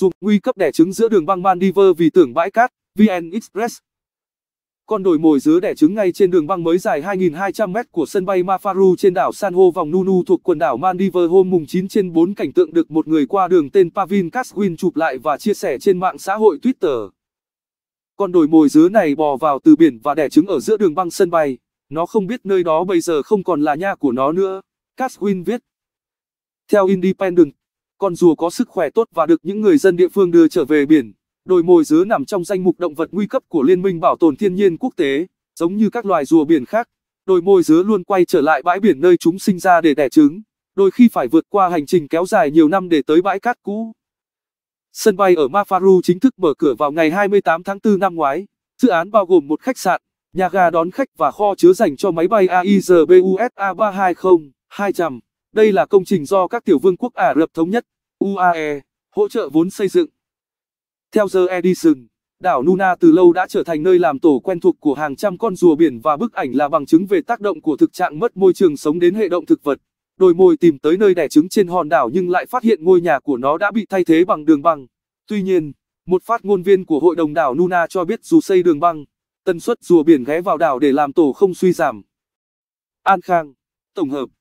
dùng nguy cấp đẻ trứng giữa đường băng Maldives vì tưởng bãi cát, VN Express. Con đồi mồi dứa đẻ trứng ngay trên đường băng mới dài 2.200m của sân bay Mafaru trên đảo San Ho vòng Nunu thuộc quần đảo Maldives hôm mùng 9 trên 4 cảnh tượng được một người qua đường tên Pavin Kaswin chụp lại và chia sẻ trên mạng xã hội Twitter. Con đồi mồi dứa này bò vào từ biển và đẻ trứng ở giữa đường băng sân bay. Nó không biết nơi đó bây giờ không còn là nhà của nó nữa. Kaswin viết. Theo Independent, con rùa có sức khỏe tốt và được những người dân địa phương đưa trở về biển. Đồi mồi dứa nằm trong danh mục động vật nguy cấp của Liên minh Bảo tồn Thiên nhiên Quốc tế, giống như các loài rùa biển khác. Đồi mồi dứa luôn quay trở lại bãi biển nơi chúng sinh ra để đẻ trứng, đôi khi phải vượt qua hành trình kéo dài nhiều năm để tới bãi cát cũ. Sân bay ở Mafaru chính thức mở cửa vào ngày 28 tháng 4 năm ngoái. Dự án bao gồm một khách sạn, nhà ga đón khách và kho chứa dành cho máy bay AIG A320, 200. Đây là công trình do các tiểu vương quốc Ả Rập Thống Nhất, UAE, hỗ trợ vốn xây dựng. Theo The Edison, đảo Nuna từ lâu đã trở thành nơi làm tổ quen thuộc của hàng trăm con rùa biển và bức ảnh là bằng chứng về tác động của thực trạng mất môi trường sống đến hệ động thực vật. Đồi mồi tìm tới nơi đẻ trứng trên hòn đảo nhưng lại phát hiện ngôi nhà của nó đã bị thay thế bằng đường băng. Tuy nhiên, một phát ngôn viên của hội đồng đảo Nuna cho biết dù xây đường băng, tần suất rùa biển ghé vào đảo để làm tổ không suy giảm. An Khang, tổng hợp